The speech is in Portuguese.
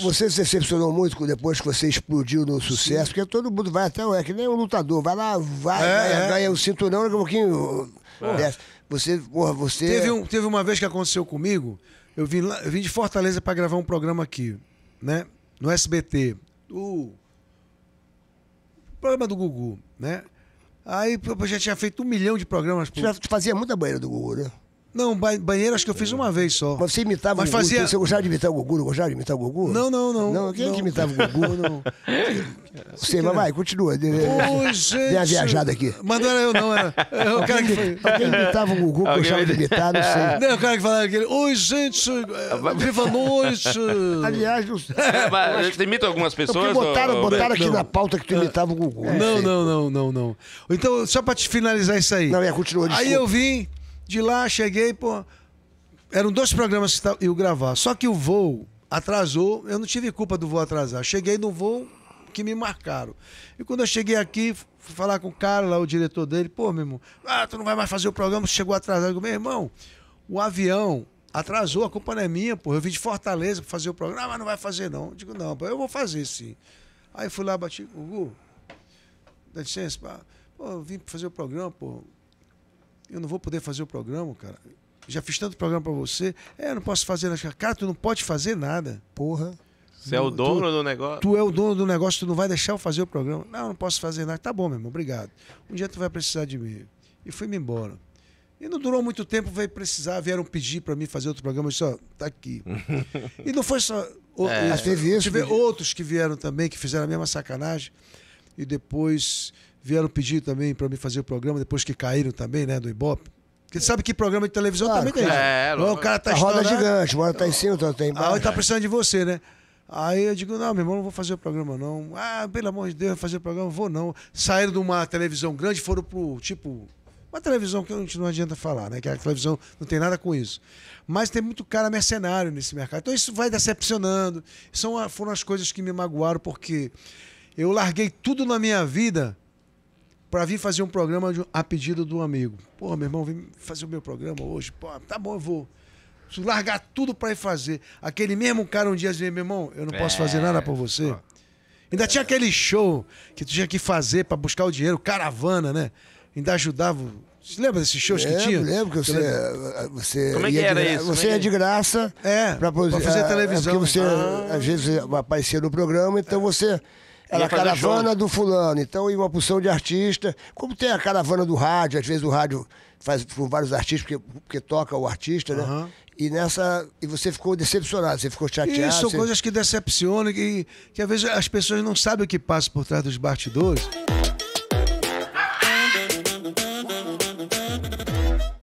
Você se decepcionou muito depois que você explodiu no sucesso, Sim. porque todo mundo vai até, é que nem um lutador, vai lá, vai, é, vai é. ganha o um cinturão, daqui um pouquinho é. Você, porra, você... Teve, um, teve uma vez que aconteceu comigo, eu vim, lá, eu vim de Fortaleza para gravar um programa aqui, né, no SBT, o programa do Gugu, né, aí eu já tinha feito um milhão de programas. Por... Você fazia muita banheira do Gugu, né? Não, ba banheiro acho que eu fiz uma vez só. Mas você imitava Mas o Gugu? Fazia... Você gostava de imitar o Gugu? Gostava de imitar o Gugu? Não, não, não. Não, quem não. É que imitava o Gugu? Não. você, mas vai, continua. Ô, gente. Dei a viajada aqui. Mas não era eu, não. Era, era o cara que... Alguém imitava o Gugu, que gostava de imitar, não sei. Não, o cara que falava aquele... Oi, gente, viva noite. Aliás, não sei. É, você imita algumas pessoas? Porque botaram, ou... botaram aqui não. na pauta que tu imitava o Gugu. não, não, não, não, não. Então, só pra te finalizar isso aí. Não, é, continua, desculpa. Aí eu vim... De lá cheguei, pô. Eram dois programas que eu gravar. Só que o voo atrasou. Eu não tive culpa do voo atrasar. Cheguei no voo que me marcaram. E quando eu cheguei aqui, fui falar com o cara lá, o diretor dele. Pô, meu irmão, ah, tu não vai mais fazer o programa, chegou atrasado. Eu digo, meu irmão, o avião atrasou, a culpa não é minha, pô. Eu vim de Fortaleza pra fazer o programa, ah, mas não vai fazer não. Eu digo, não, pô, eu vou fazer sim. Aí fui lá, bati, Gugu, dá licença, pá. Pô, eu vim fazer o programa, pô eu não vou poder fazer o programa, cara. Já fiz tanto programa para você. É, eu não posso fazer. Cara, tu não pode fazer nada. Porra. Você é o dono tu, do negócio? Tu é o dono do negócio, tu não vai deixar eu fazer o programa. Não, não posso fazer nada. Tá bom, meu irmão, obrigado. Um dia tu vai precisar de mim. E fui-me embora. E não durou muito tempo, veio precisar, vieram pedir para mim fazer outro programa. Eu disse, ó, tá aqui. e não foi só. É. Ah, teve, isso, teve outros que vieram também, que fizeram a mesma sacanagem e depois vieram pedir também para me fazer o programa, depois que caíram também, né, do Ibope. Porque sabe que programa de televisão claro, ah, também tem. É, o cara tá a roda é gigante, o cara tá em cima, outra tá, tá embaixo. Aí ah, tá precisando de você, né? Aí eu digo, não, meu irmão, não vou fazer o programa, não. Ah, pelo amor de Deus, fazer o programa, vou não. Saíram de uma televisão grande, foram pro, tipo, uma televisão que a gente não adianta falar, né? Que a televisão não tem nada com isso. Mas tem muito cara mercenário nesse mercado. Então isso vai decepcionando. São, foram as coisas que me magoaram, porque eu larguei tudo na minha vida para vir fazer um programa de, a pedido do amigo. Pô, meu irmão, vem fazer o meu programa hoje. Pô, tá bom, eu vou. Largar tudo para ir fazer. Aquele mesmo cara um dia dizia, meu irmão, eu não posso fazer é, nada por você. Pô. Ainda é. tinha aquele show que tu tinha que fazer para buscar o dinheiro, caravana, né? Ainda ajudava. Você lembra desses shows lembro, que tinha? Lembro que você, você. É, Como é que era isso? Você é ia de graça. É. Pra, fazer a, televisão. Porque você, ah. às vezes, ah. aparecia no programa, então é. você era é a caravana do fulano. Então ia uma porção de artista. Como tem a caravana do rádio, às vezes o rádio faz com vários artistas, porque, porque toca o artista, né? Uhum. E nessa. E você ficou decepcionado, você ficou chateado. Isso, são você... coisas que decepcionam, que, que às vezes as pessoas não sabem o que passa por trás dos bastidores.